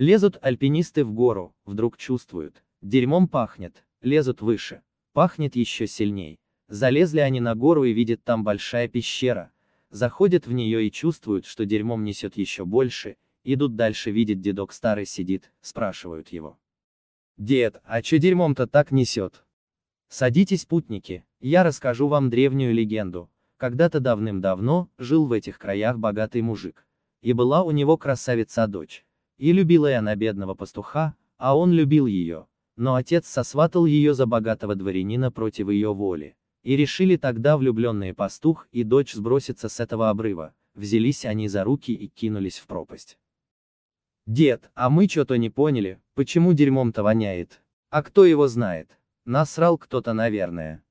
Лезут альпинисты в гору, вдруг чувствуют, дерьмом пахнет, лезут выше, пахнет еще сильней. Залезли они на гору и видят там большая пещера, заходят в нее и чувствуют, что дерьмом несет еще больше, идут дальше видят дедок старый сидит, спрашивают его. «Дед, а че дерьмом-то так несет?» «Садитесь, путники, я расскажу вам древнюю легенду. Когда-то давным-давно, жил в этих краях богатый мужик. И была у него красавица дочь и любила и она бедного пастуха, а он любил ее. Но отец сосватал ее за богатого дворянина против ее воли. И решили тогда влюбленные пастух и дочь сброситься с этого обрыва, взялись они за руки и кинулись в пропасть. Дед, а мы что-то не поняли, почему дерьмом-то воняет? А кто его знает? Насрал кто-то, наверное.